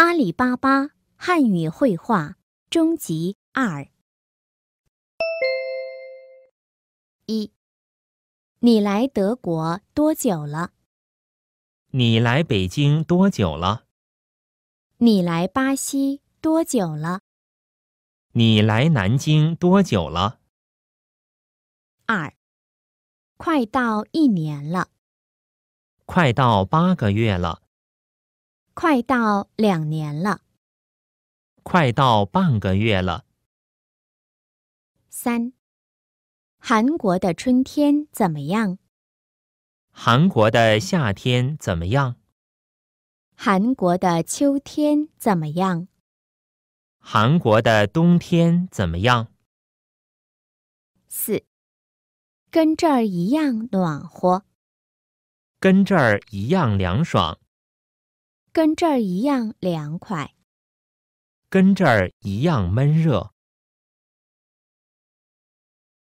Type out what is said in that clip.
阿里巴巴汉语绘画终极二一，你来德国多久了？你来北京多久了？你来巴西多久了？你来南京多久了？二，快到一年了。快到八个月了。快到两年了，快到半个月了。三，韩国的春天怎么样？韩国的夏天怎么样？韩国的秋天怎么样？韩国的冬天怎么样？四，跟这儿一样暖和，跟这儿一样凉爽。跟这儿一样凉快，跟这儿一样闷热。